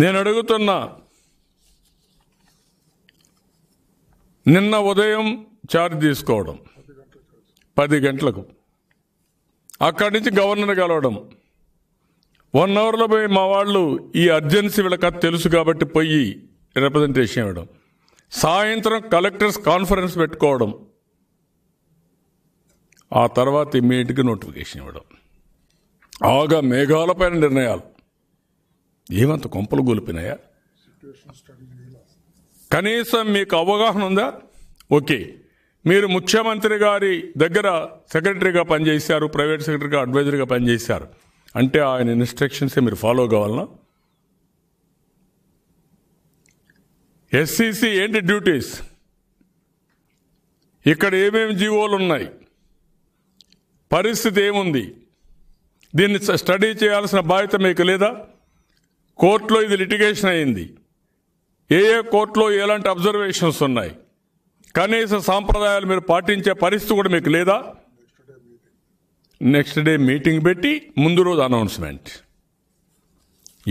నేను అడుగుతున్నా నిన్న ఉదయం చార్జ్ తీసుకోవడం పది గంటలకు అక్కడి నుంచి గవర్నర్ కలవడం వన్ అవర్లో పోయి మా వాళ్ళు ఈ అర్జెన్సీ వీళ్ళ కథ తెలుసు కాబట్టి పోయి రిప్రజెంటేషన్ ఇవ్వడం సాయంత్రం కలెక్టర్స్ కాన్ఫరెన్స్ పెట్టుకోవడం ఆ తర్వాత ఇమ్మీడియట్గా నోటిఫికేషన్ ఇవ్వడం ఆగా మేఘాలపైన నిర్ణయాలు ఏమంత కొంపలు గొలిపినాయా కనీసం మీకు అవగాహన ఉందా ఓకే మీరు ముఖ్యమంత్రి గారి దగ్గర సెక్రటరీగా పనిచేశారు ప్రైవేట్ సెక్రటరీగా అడ్వైజర్గా పనిచేశారు అంటే ఆయన ఇన్స్ట్రక్షన్సే మీరు ఫాలో కావాలనా ఎస్సీసీ ఏంటి డ్యూటీస్ ఇక్కడ ఏమేమి జీవోలు ఉన్నాయి పరిస్థితి ఏముంది దీన్ని స్టడీ చేయాల్సిన బాధ్యత మీకు లేదా కోర్టులో ఇది లిటిగేషన్ అయింది ఏ ఏ కోర్టులో ఎలాంటి అబ్జర్వేషన్స్ ఉన్నాయి కనీస సాంప్రదాయాలు మీరు పాటించే పరిస్థితి కూడా మీకు లేదా నెక్స్ట్ డే మీటింగ్ పెట్టి ముందు రోజు అనౌన్స్మెంట్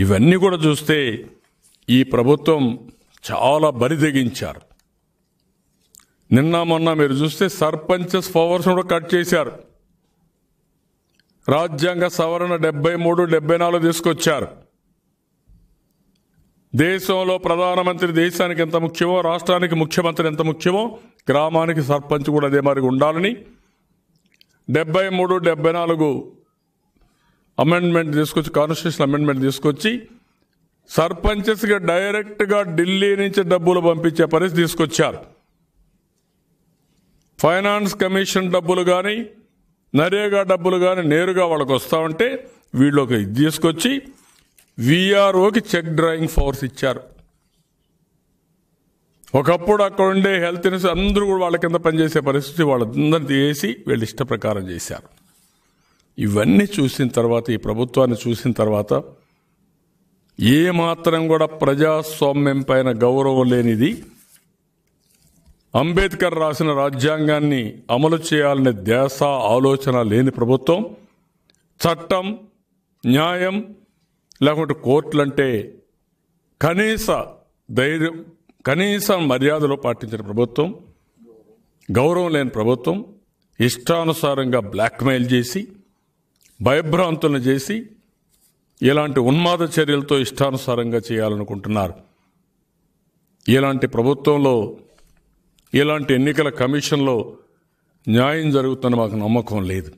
ఇవన్నీ కూడా చూస్తే ఈ ప్రభుత్వం చాలా బరి నిన్న మొన్న మీరు చూస్తే సర్పంచెస్ పవర్స్ కూడా కట్ చేశారు రాజ్యాంగ సవరణ డెబ్బై మూడు డెబ్బై నాలుగు తీసుకొచ్చారు దేశంలో ప్రధానమంత్రి దేశానికి ఎంత ముఖ్యమో రాష్ట్రానికి ముఖ్యమంత్రి ఎంత ముఖ్యమో గ్రామానికి సర్పంచ్ కూడా అదే మరి ఉండాలని డెబ్బై మూడు డెబ్బై నాలుగు అమెండ్మెంట్ తీసుకొచ్చి కాన్స్టిట్యూషన్ అమెండ్మెంట్ తీసుకొచ్చి సర్పంచెస్గా డైరెక్ట్గా ఢిల్లీ నుంచి డబ్బులు పంపించే పరిస్థితి తీసుకొచ్చారు ఫైనాన్స్ కమిషన్ డబ్బులు కానీ నరేగా డబ్బులు కానీ నేరుగా వాళ్ళకు వస్తూ ఉంటే వీళ్ళు ఒక ఇది తీసుకొచ్చి విఆర్ఓకి చెక్ డ్రాయింగ్ ఫోర్స్ ఇచ్చారు ఒకప్పుడు అక్కడ ఉండే హెల్త్ ఇన్సూరెన్స్ అందరూ కూడా వాళ్ళ కింద పనిచేసే పరిస్థితి వాళ్ళందరినీ తీసి వీళ్ళు ఇష్ట ప్రకారం చేశారు ఇవన్నీ చూసిన తర్వాత ఈ ప్రభుత్వాన్ని చూసిన తర్వాత ఏమాత్రం కూడా ప్రజాస్వామ్యం పైన గౌరవం లేనిది అంబేద్కర్ రాసిన రాజ్యాంగాన్ని అమలు చేయాలనే దేశ ఆలోచన లేని ప్రభుత్వం చట్టం న్యాయం లేకుంటే కోర్టులు అంటే కనీస ధైర్యం కనీస మర్యాదలో పాటించిన ప్రభుత్వం గౌరవం లేని ప్రభుత్వం ఇష్టానుసారంగా బ్లాక్మెయిల్ చేసి భయభ్రాంతులను చేసి ఇలాంటి ఉన్మాద చర్యలతో ఇష్టానుసారంగా చేయాలనుకుంటున్నారు ఇలాంటి ప్రభుత్వంలో ఇలాంటి ఎన్నికల కమిషన్లో న్యాయం జరుగుతుందని మాకు నమ్మకం లేదు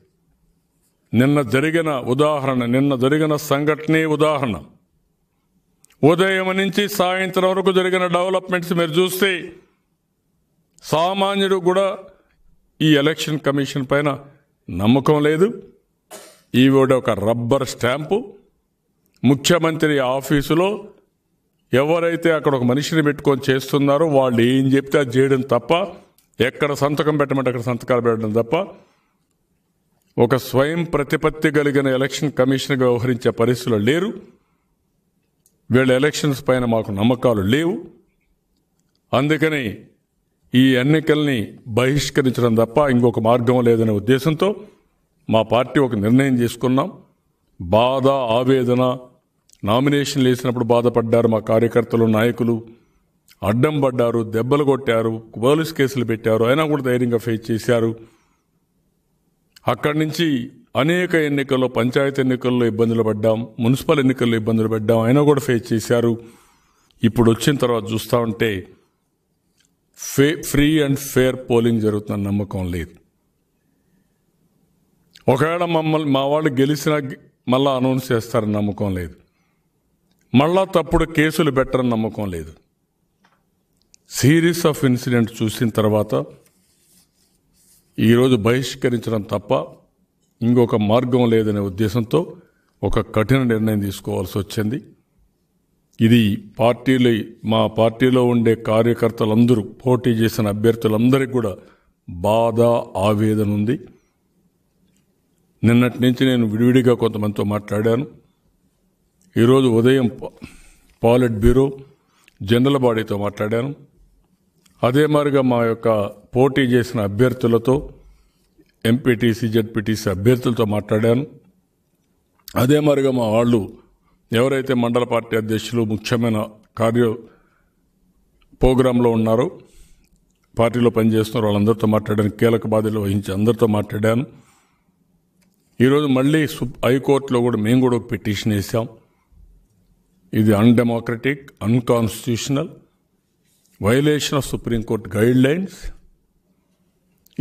నిన్న జరిగిన ఉదాహరణ నిన్న జరిగిన సంఘటనే ఉదాహరణ ఉదయం నుంచి సాయంత్రం వరకు జరిగిన డెవలప్మెంట్స్ మీరు చూస్తే సామాన్యుడు కూడా ఈ ఎలక్షన్ కమిషన్ పైన నమ్మకం లేదు ఈవిడ ఒక రబ్బర్ స్టాంపు ముఖ్యమంత్రి ఆఫీసులో ఎవరైతే అక్కడ ఒక మనిషిని పెట్టుకొని చేస్తున్నారో వాళ్ళు ఏం చెప్తే అది చేయడం తప్ప ఎక్కడ సంతకం పెట్టమంటే అక్కడ సంతకాలు పెట్టడం తప్ప ఒక స్వయం ప్రతిపత్తి కలిగిన ఎలక్షన్ కమిషన్గా వ్యవహరించే పరిస్థితులు లేరు వీళ్ళ ఎలక్షన్స్ పైన మాకు నమ్మకాలు లేవు అందుకని ఈ ఎన్నికల్ని బహిష్కరించడం తప్ప ఇంకొక మార్గం లేదనే ఉద్దేశంతో మా పార్టీ ఒక నిర్ణయం తీసుకున్నాం బాధ ఆవేదన నామినేషన్లు వేసినప్పుడు బాధపడ్డారు మా కార్యకర్తలు నాయకులు అడ్డం పడ్డారు దెబ్బలు కొట్టారు పోలీస్ కేసులు పెట్టారు అయినా కూడా ధైర్యంగా ఫేస్ చేశారు అక్కడి నుంచి అనేక ఎన్నికల్లో పంచాయతీ ఎన్నికల్లో ఇబ్బందులు పడ్డాం మున్సిపల్ ఎన్నికల్లో ఇబ్బందులు పడ్డాం అయినా కూడా ఫేస్ చేశారు ఇప్పుడు వచ్చిన తర్వాత చూస్తూ ఉంటే ఫే ఫ్రీ అండ్ ఫేర్ పోలింగ్ జరుగుతున్న నమ్మకం లేదు ఒకవేళ మమ్మల్ని మా వాళ్ళు గెలిచినా మళ్ళీ అనౌన్స్ చేస్తారని నమ్మకం లేదు మళ్ళా తప్పుడు కేసులు పెట్టరని నమ్మకం లేదు సిరీస్ ఆఫ్ ఇన్సిడెంట్ చూసిన తర్వాత ఈరోజు బహిష్కరించడం తప్ప ఇంకొక మార్గం లేదనే ఉద్దేశంతో ఒక కఠిన నిర్ణయం తీసుకోవాల్సి వచ్చింది ఇది పార్టీలు మా పార్టీలో ఉండే కార్యకర్తలందరూ పోటీ చేసిన అభ్యర్థులందరికీ కూడా బాధ ఆవేదన ఉంది నిన్నటి నుంచి నేను విడివిడిగా కొంతమందితో మాట్లాడాను ఈరోజు ఉదయం పాలెట్ బ్యూరో జనరల్ బాడీతో మాట్లాడాను అదే మాదిరిగా మా యొక్క పోటీ చేసిన అభ్యర్థులతో ఎంపీటీసీ జెడ్పీటీసీ అభ్యర్థులతో మాట్లాడాను అదే మాదిరిగా మా వాళ్ళు ఎవరైతే మండల పార్టీ అధ్యక్షులు ముఖ్యమైన కార్య ప్రోగ్రాంలో ఉన్నారో పార్టీలో పనిచేస్తున్నారు వాళ్ళందరితో మాట్లాడాను కీలక బాధ్యతలు వహించి అందరితో మాట్లాడాను ఈరోజు మళ్ళీ హైకోర్టులో కూడా మేము కూడా ఒక పిటిషన్ వేసాం ఇది undemocratic unconstitutional violation of supreme court guidelines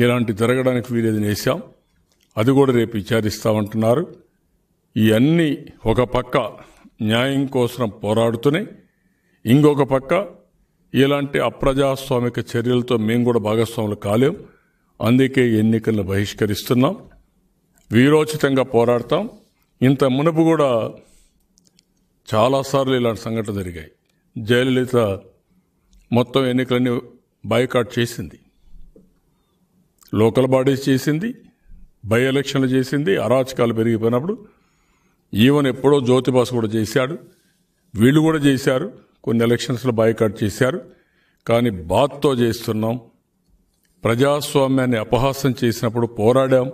ఇలాంటి జరగడానికి వీలేదని వేశాం అది కూడా రేపు విచారిస్తామంటున్నారు ఇవన్నీ ఒక పక్క న్యాయం కోసం పోరాడుతూనే ఇంకొక పక్క ఇలాంటి అప్రజాస్వామిక చర్యలతో మేము కూడా భాగస్వాములు కాలేం అందుకే ఎన్నికలను బహిష్కరిస్తున్నాం వీరోచితంగా పోరాడతాం ఇంత మునుపు కూడా చాలాసార్లు ఇలాంటి సంఘటన జరిగాయి జయలలిత మొత్తం ఎన్నికలన్నీ బైకాట్ చేసింది లోకల్ బాడీస్ చేసింది బై ఎలక్షన్లు చేసింది అరాచకాలు పెరిగిపోయినప్పుడు ఈవెన్ ఎప్పుడో జ్యోతిబాస్ కూడా చేశాడు వీళ్ళు కూడా చేశారు కొన్ని ఎలక్షన్స్లో బైకాట్ చేశారు కానీ బాత్తో చేస్తున్నాం ప్రజాస్వామ్యాన్ని అపహాసం చేసినప్పుడు పోరాడాం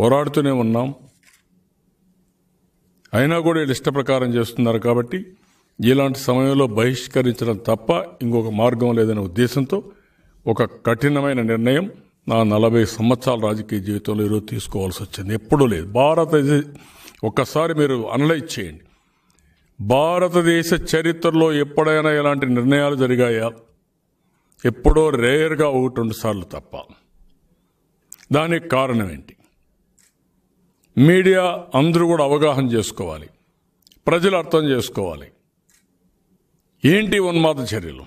పోరాడుతూనే ఉన్నాం అయినా కూడా వీళ్ళు ఇష్టప్రకారం చేస్తున్నారు కాబట్టి ఇలాంటి సమయంలో బహిష్కరించడం తప్ప ఇంకొక మార్గం లేదనే ఉద్దేశంతో ఒక కఠినమైన నిర్ణయం నా నలభై సంవత్సరాల రాజకీయ జీవితంలో ఈరోజు తీసుకోవాల్సి వచ్చింది ఎప్పుడూ లేదు భారతదేశ ఒక్కసారి మీరు అనలైజ్ చేయండి భారతదేశ చరిత్రలో ఎప్పుడైనా ఇలాంటి నిర్ణయాలు జరిగాయా ఎప్పుడో రేర్గా ఒకటి రెండు సార్లు తప్ప దానికి కారణం ఏంటి మీడియా అందరూ కూడా అవగాహన చేసుకోవాలి ప్రజలు అర్థం చేసుకోవాలి ఏంటి ఉన్మాద చర్యలు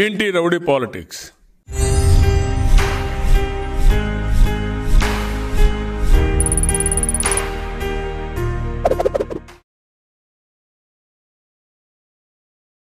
ఏంటి రౌడీ పాలిటిక్స్